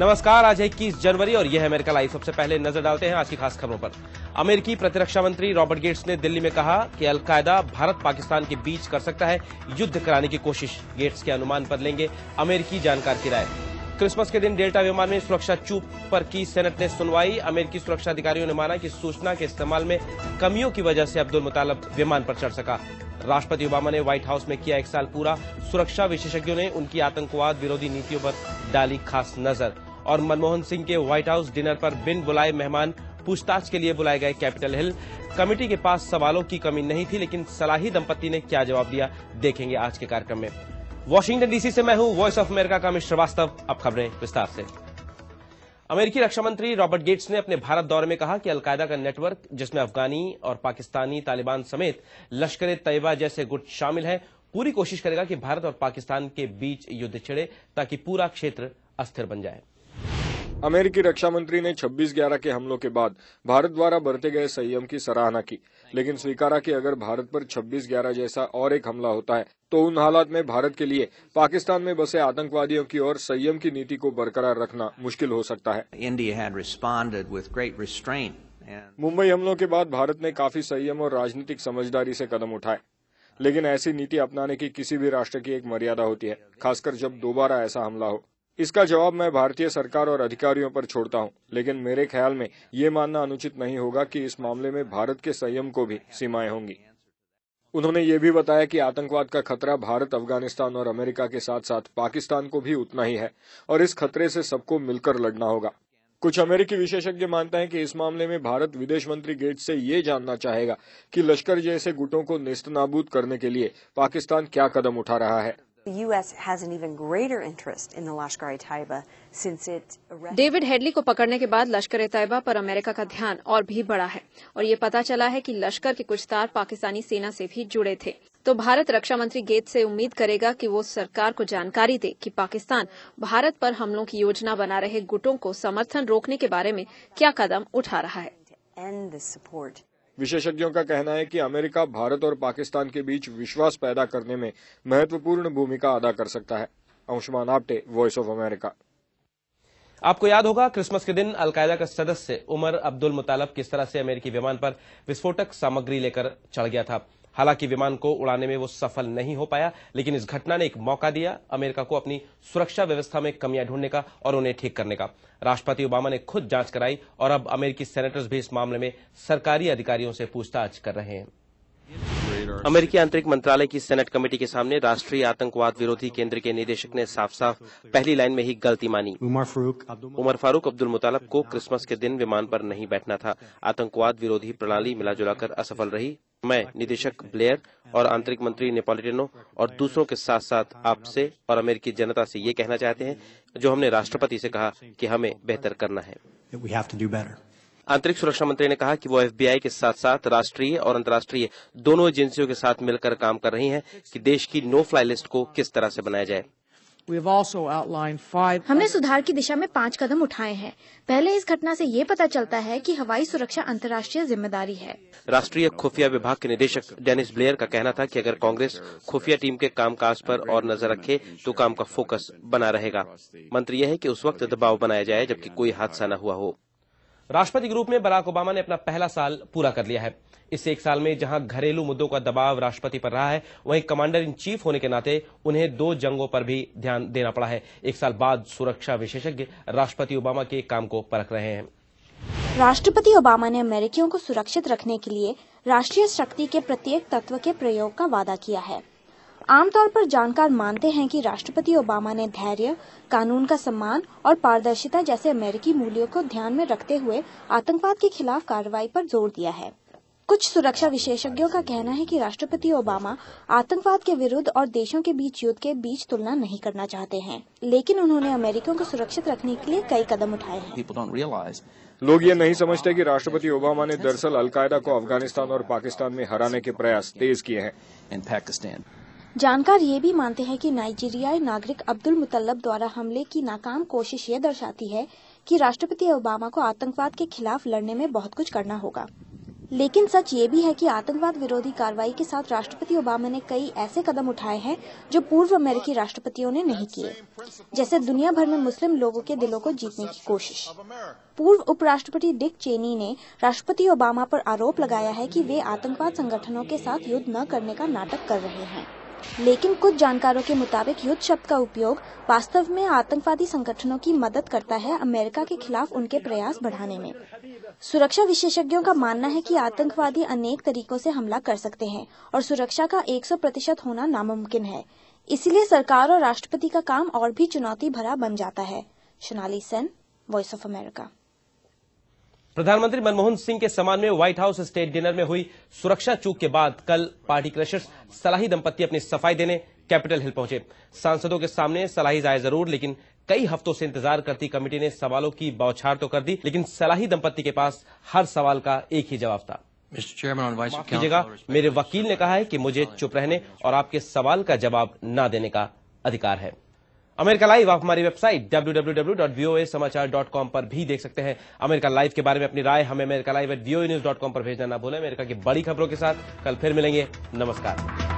नमस्कार आज है इक्कीस जनवरी और यह है अमेरिका लाइव सबसे पहले नजर डालते हैं आज की खास खबरों पर अमेरिकी प्रतिरक्षा मंत्री रॉबर्ट गेट्स ने दिल्ली में कहा कि अलकायदा भारत पाकिस्तान के बीच कर सकता है युद्ध कराने की कोशिश गेट्स के अनुमान पर लेंगे अमेरिकी जानकार की राय क्रिसमस के दिन डेल्टा विमान में सुरक्षा चूप पर की सेनेट ने सुनवाई अमेरिकी सुरक्षा अधिकारियों ने माना कि सूचना के इस्तेमाल में कमियों की वजह से अब्दुल मुतालब विमान पर चढ़ सका राष्ट्रपति ओबामा ने व्हाइट हाउस में किया एक साल पूरा सुरक्षा विशेषज्ञों ने उनकी आतंकवाद विरोधी नीतियों पर डाली खास नजर और मनमोहन सिंह के व्हाइट हाउस डिनर पर बिन बुलाए मेहमान पूछताछ के लिए बुलाए गए कैपिटल हिल कमेटी के पास सवालों की कमी नहीं थी लेकिन सलाही दंपति ने क्या जवाब दिया देखेंगे आज के कार्यक्रम में वॉशिंगटन डीसी से मैं हूं वॉइस ऑफ अमेरिका का मिश्र श्रीवास्तव अब खबरें विस्तार से अमेरिकी रक्षा मंत्री रॉबर्ट गेट्स ने अपने भारत दौरे में कहा कि अलकायदा का नेटवर्क जिसमें अफगानी और पाकिस्तानी तालिबान समेत लश्कर ए तैयबा जैसे गुट शामिल हैं पूरी कोशिश करेगा कि भारत और पाकिस्तान के बीच युद्ध छिड़े ताकि पूरा क्षेत्र अस्थिर बन जाये अमेरिकी रक्षा मंत्री ने 26 ग्यारह के हमलों के बाद भारत द्वारा बरते गए संयम की सराहना की लेकिन स्वीकारा कि अगर भारत पर 26 ग्यारह जैसा और एक हमला होता है तो उन हालात में भारत के लिए पाकिस्तान में बसे आतंकवादियों की ओर संयम की नीति को बरकरार रखना मुश्किल हो सकता है मुंबई हमलों के बाद भारत ने काफी संयम और राजनीतिक समझदारी से कदम उठाए लेकिन ऐसी नीति अपनाने की किसी भी राष्ट्र की एक मर्यादा होती है खासकर जब दोबारा ऐसा हमला हो इसका जवाब मैं भारतीय सरकार और अधिकारियों पर छोड़ता हूं, लेकिन मेरे ख्याल में ये मानना अनुचित नहीं होगा कि इस मामले में भारत के संयम को भी सीमाएं होंगी उन्होंने ये भी बताया कि आतंकवाद का खतरा भारत अफगानिस्तान और अमेरिका के साथ साथ पाकिस्तान को भी उतना ही है और इस खतरे से सबको मिलकर लड़ना होगा कुछ अमेरिकी विशेषज्ञ मानते हैं कि इस मामले में भारत विदेश मंत्री गेट्स से ये जानना चाहेगा कि लश्कर जैसे गुटों को नेस्तनाबूद करने के लिए पाकिस्तान क्या कदम उठा रहा है डेविड हेडली को पकड़ने के बाद लश्कर ए तैयबा पर अमेरिका का ध्यान और भी बढ़ा है और ये पता चला है कि लश्कर के कुछ तार पाकिस्तानी सेना से भी जुड़े थे तो भारत रक्षा मंत्री गेट से उम्मीद करेगा कि वो सरकार को जानकारी दे कि पाकिस्तान भारत पर हमलों की योजना बना रहे गुटों को समर्थन रोकने के बारे में क्या कदम उठा रहा है विशेषज्ञों का कहना है कि अमेरिका भारत और पाकिस्तान के बीच विश्वास पैदा करने में महत्वपूर्ण भूमिका अदा कर सकता है Anshuman Apte voice of America आपको याद होगा क्रिसमस के दिन अलकायदा का सदस्य उमर अब्दुल मुतालब किस तरह से अमेरिकी विमान पर विस्फोटक सामग्री लेकर चढ़ गया था हालांकि विमान को उड़ाने में वो सफल नहीं हो पाया लेकिन इस घटना ने एक मौका दिया अमेरिका को अपनी सुरक्षा व्यवस्था में कमियां ढूंढने का और उन्हें ठीक करने का राष्ट्रपति ओबामा ने खुद जांच कराई और अब अमेरिकी सेनेटर्स भी इस मामले में सरकारी अधिकारियों से पूछताछ कर रहे हैं अमेरिकी आंतरिक मंत्रालय की सेनेट कमेटी के सामने राष्ट्रीय आतंकवाद विरोधी केंद्र के निदेशक ने साफ साफ पहली लाइन में ही गलती मानी उमर फारूक अब्दुल मुतालब को क्रिसमस के दिन विमान पर नहीं बैठना था आतंकवाद विरोधी प्रणाली मिला असफल रही मैं निदेशक ब्लेयर और आंतरिक मंत्री नेपोलिटेनो और दूसरों के साथ साथ आपसे और अमेरिकी जनता से ये कहना चाहते हैं जो हमने राष्ट्रपति से कहा कि हमें बेहतर करना है आंतरिक सुरक्षा मंत्री ने कहा कि वो एफबीआई के साथ साथ राष्ट्रीय और अंतर्राष्ट्रीय दोनों एजेंसियों के साथ मिलकर काम कर रही हैं कि देश की नो फ्लाई लिस्ट को किस तरह से बनाया जाए हमने सुधार की दिशा में पाँच कदम उठाए हैं पहले इस घटना से ये पता चलता है कि हवाई सुरक्षा अंतर्राष्ट्रीय जिम्मेदारी है राष्ट्रीय खुफिया विभाग के निदेशक डेनिस ब्लेयर का कहना था कि अगर कांग्रेस खुफिया टीम के कामकाज पर और नजर रखे तो काम का फोकस बना रहेगा मंत्र यह है कि उस वक्त दबाव बनाया जाए जबकि कोई हादसा न हुआ हो राष्ट्रपति के ग्रुप में बराक ओबामा ने अपना पहला साल पूरा कर लिया है इस एक साल में जहां घरेलू मुद्दों का दबाव राष्ट्रपति पर रहा है वहीं कमांडर इन चीफ होने के नाते उन्हें दो जंगों पर भी ध्यान देना पड़ा है एक साल बाद सुरक्षा विशेषज्ञ राष्ट्रपति ओबामा के काम को परख रहे हैं राष्ट्रपति ओबामा ने अमेरिकियों को सुरक्षित रखने के लिए राष्ट्रीय शक्ति के प्रत्येक तत्व के प्रयोग का वादा किया है आमतौर पर जानकार मानते हैं कि राष्ट्रपति ओबामा ने धैर्य कानून का सम्मान और पारदर्शिता जैसे अमेरिकी मूल्यों को ध्यान में रखते हुए आतंकवाद के खिलाफ कार्रवाई पर जोर दिया है कुछ सुरक्षा विशेषज्ञों का कहना है कि राष्ट्रपति ओबामा आतंकवाद के विरुद्ध और देशों के बीच युद्ध के बीच तुलना नहीं करना चाहते हैं लेकिन उन्होंने अमेरिकियों को सुरक्षित रखने के लिए कई कदम उठाए हैं लोग ये नहीं समझते कि राष्ट्रपति ओबामा ने दरअसल अलकायदा को अफगानिस्तान और पाकिस्तान में हराने के प्रयास तेज किए हैं जानकार ये भी मानते हैं कि नाइजीरियाई नागरिक अब्दुल मुतलब द्वारा हमले की नाकाम कोशिश ये दर्शाती है कि राष्ट्रपति ओबामा को आतंकवाद के खिलाफ लड़ने में बहुत कुछ करना होगा लेकिन सच ये भी है कि आतंकवाद विरोधी कार्रवाई के साथ राष्ट्रपति ओबामा ने कई ऐसे कदम उठाए हैं जो पूर्व अमेरिकी राष्ट्रपतियों ने नहीं किए जैसे दुनिया भर में मुस्लिम लोगों के दिलों को जीतने की कोशिश पूर्व उपराष्ट्रपति डिक चेनी ने राष्ट्रपति ओबामा पर आरोप लगाया है कि वे आतंकवाद संगठनों के साथ युद्ध न करने का नाटक कर रहे हैं लेकिन कुछ जानकारों के मुताबिक युद्ध शब्द का उपयोग वास्तव में आतंकवादी संगठनों की मदद करता है अमेरिका के खिलाफ उनके प्रयास बढ़ाने में सुरक्षा विशेषज्ञों का मानना है कि आतंकवादी अनेक तरीकों से हमला कर सकते हैं और सुरक्षा का 100 प्रतिशत होना नामुमकिन है इसीलिए सरकार और राष्ट्रपति का काम और भी चुनौती भरा बन जाता है Sonali Sen voice of America प्रधानमंत्री मनमोहन सिंह के सम्मान में व्हाइट हाउस स्टेट डिनर में हुई सुरक्षा चूक के बाद कल पार्टी क्रशर्स सलाही दंपत्ति अपनी सफाई देने कैपिटल हिल पहुंचे सांसदों के सामने सलाही जाए जरूर लेकिन कई हफ्तों से इंतजार करती कमेटी ने सवालों की बौछार तो कर दी लेकिन सलाही दंपत्ति के पास हर सवाल का एक ही जवाब था कीजिएगा मेरे वकील ने कहा है कि मुझे चुप रहने और आपके सवाल का जवाब न देने का अधिकार है अमेरिका लाइव आप हमारी वेबसाइट www.voasamachaar.com पर भी देख सकते हैं अमेरिका लाइव के बारे में अपनी राय हमें America live at VO news dot com पर भेजना ना भूलें अमेरिका की बड़ी खबरों के साथ कल फिर मिलेंगे नमस्कार